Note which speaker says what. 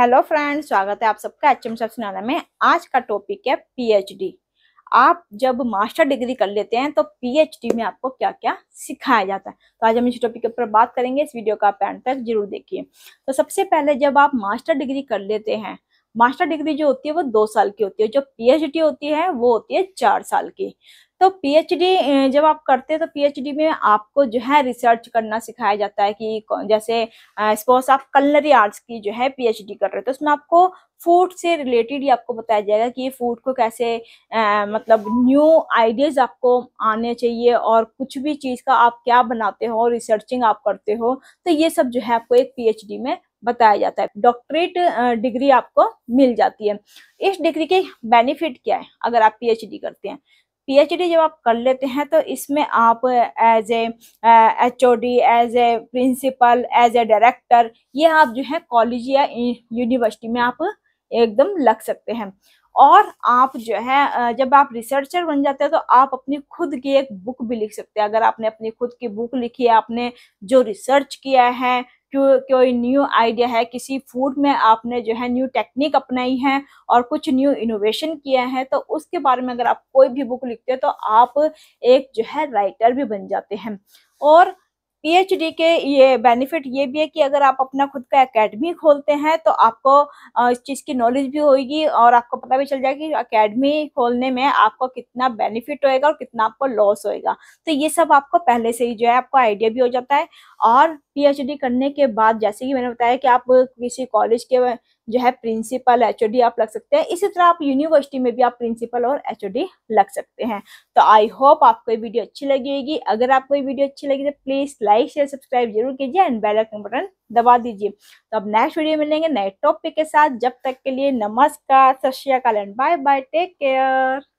Speaker 1: hello friends स्वागत है आप सबका एच एम में आज का टॉपिक है पीएचडी आप जब मास्टर डिग्री कर लेते हैं तो पीएचडी में आपको क्या क्या सिखाया जाता है तो आज हम इस टॉपिक के ऊपर बात करेंगे इस वीडियो का आप तक जरूर देखिए तो सबसे पहले जब आप मास्टर डिग्री कर लेते हैं मास्टर डिग्री जो होती है वो दो साल की होती है जो पीएचडी होती है वो होती है चार साल की तो पीएचडी जब आप करते हैं तो पीएचडी में आपको जो है रिसर्च करना सिखाया जाता है कि जैसे सपोज आप कलनरी आर्ट्स की जो है पीएचडी कर रहे हो तो उसमें आपको फूड से रिलेटेड ही आपको बताया जाएगा कि ये फूड को कैसे आ, मतलब न्यू आइडियाज़ आपको आने चाहिए और कुछ भी चीज़ का आप क्या बनाते हो रिसर्चिंग आप करते हो तो ये सब जो है आपको एक पीएचडी में बताया जाता है डॉक्टरेट डिग्री आपको मिल जाती है इस डिग्री के बेनिफिट क्या है अगर आप पीएचडी करते हैं पीएचडी जब आप कर लेते हैं तो इसमें आप as a H O D as a principal as a director ये आप जो है कॉलेज या यूनिवर्सिटी में आप एकदम लग सकते हैं और आप जो है uh, जब आप रिसर्चर बन जाते हैं तो आप अपनी खुद की एक बुक भी लिख सकते हैं अगर आपने अपनी खुद की बुक लिखी है आपने जो रिसर्च किया है कोई न्यू आइडिया है किसी फूड में आपने जो है न्यू टेक्निक अपनाई है और कुछ न्यू इनोवेशन किया है तो उसके बारे में अगर आप कोई भी बुक लिखते हो तो आप एक जो है राइटर भी बन जाते हैं और पीएचडी के ये बेनिफिट ये भी है कि अगर आप अपना खुद का एकेडमी खोलते हैं तो आपको इस चीज़ की नॉलेज भी होगी और आपको पता भी चल जाएगा कि अकेडमी खोलने में आपको कितना बेनिफिट होएगा और कितना आपको लॉस होएगा तो ये सब आपको पहले से ही जो है आपको आइडिया भी हो जाता है और पीएचडी करने के बाद जैसे कि मैंने बताया कि आप किसी कॉलेज के जो है प्रिंसिपल एच आप लग सकते हैं इसी तरह आप यूनिवर्सिटी में भी आप प्रिंसिपल और एच लग सकते हैं तो आई होप आपको ये वीडियो अच्छी लगेगी अगर आपको ये वीडियो अच्छी लगी तो प्लीज़ लाइक शेयर सब्सक्राइब जरूर कीजिए एंड बेल आइकन बटन दबा दीजिए तो अब नेक्स्ट वीडियो मिलेंगे नए टॉपिक के साथ जब तक के लिए नमस्कार सत श्रीकाल and bye bye take care